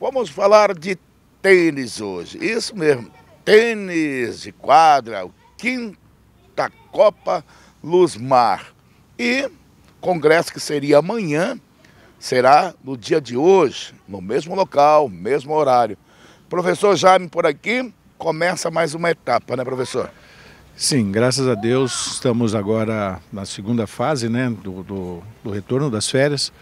Vamos falar de tênis hoje. Isso mesmo, tênis de quadra, quinta Copa Luzmar. E congresso que seria amanhã, será no dia de hoje, no mesmo local, mesmo horário. Professor Jaime por aqui, começa mais uma etapa, né, professor? Sim, graças a Deus estamos agora na segunda fase né, do, do, do retorno das férias.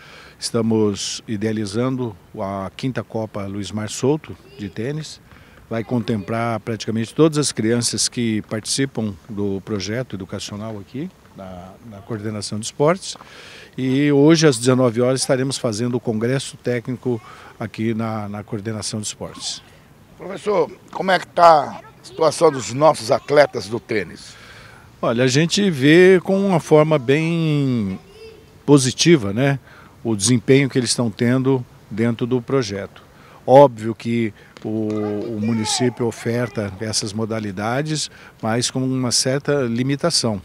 Estamos idealizando a quinta Copa Luiz Mar Souto de tênis. Vai contemplar praticamente todas as crianças que participam do projeto educacional aqui, na, na coordenação de esportes. E hoje, às 19 horas, estaremos fazendo o congresso técnico aqui na, na coordenação de esportes. Professor, como é que está situação dos nossos atletas do tênis? Olha, a gente vê com uma forma bem positiva, né? O desempenho que eles estão tendo dentro do projeto. Óbvio que o, o município oferta essas modalidades, mas com uma certa limitação.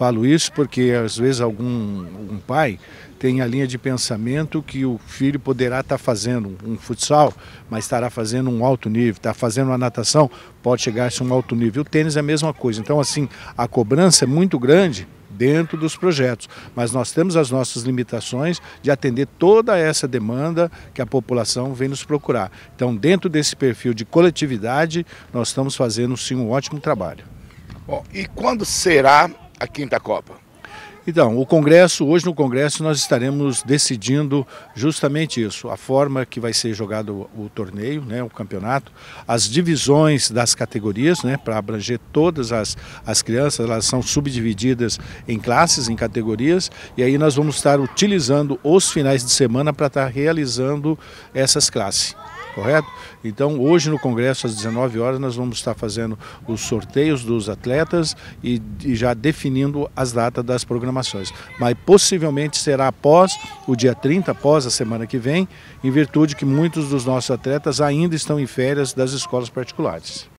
Falo isso porque às vezes algum um pai tem a linha de pensamento que o filho poderá estar tá fazendo um futsal, mas estará fazendo um alto nível, está fazendo uma natação, pode chegar a ser um alto nível. O tênis é a mesma coisa. Então, assim, a cobrança é muito grande dentro dos projetos, mas nós temos as nossas limitações de atender toda essa demanda que a população vem nos procurar. Então, dentro desse perfil de coletividade, nós estamos fazendo sim um ótimo trabalho. Bom, e quando será a quinta Copa? Então, o Congresso, hoje no Congresso, nós estaremos decidindo justamente isso, a forma que vai ser jogado o torneio, né, o campeonato, as divisões das categorias, né, para abranger todas as, as crianças, elas são subdivididas em classes, em categorias, e aí nós vamos estar utilizando os finais de semana para estar realizando essas classes correto? Então, hoje no Congresso, às 19 horas, nós vamos estar fazendo os sorteios dos atletas e, e já definindo as datas das programações. Mas possivelmente será após o dia 30, após a semana que vem, em virtude que muitos dos nossos atletas ainda estão em férias das escolas particulares.